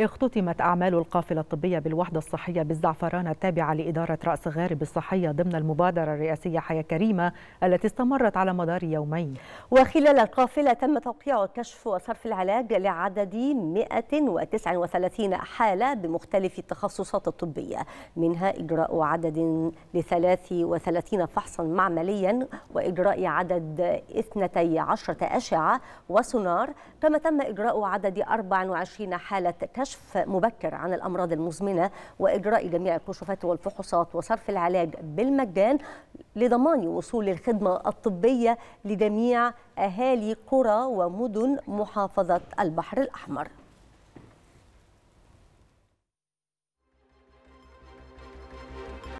اختتمت أعمال القافلة الطبية بالوحدة الصحية بالزعفران التابعة لإدارة رأس غارب الصحية ضمن المبادرة الرئاسية حياة كريمة التي استمرت على مدار يومين وخلال القافلة تم توقيع كشف وصرف العلاج لعدد 139 حالة بمختلف التخصصات الطبية منها إجراء عدد ل 33 فحصا معمليا وإجراء عدد 12 أشعة وسونار كما تم إجراء عدد 24 حالة كشف مبكر عن الأمراض المزمنة وإجراء جميع الكشوفات والفحوصات وصرف العلاج بالمجان لضمان وصول الخدمة الطبية لجميع أهالي قرى ومدن محافظة البحر الأحمر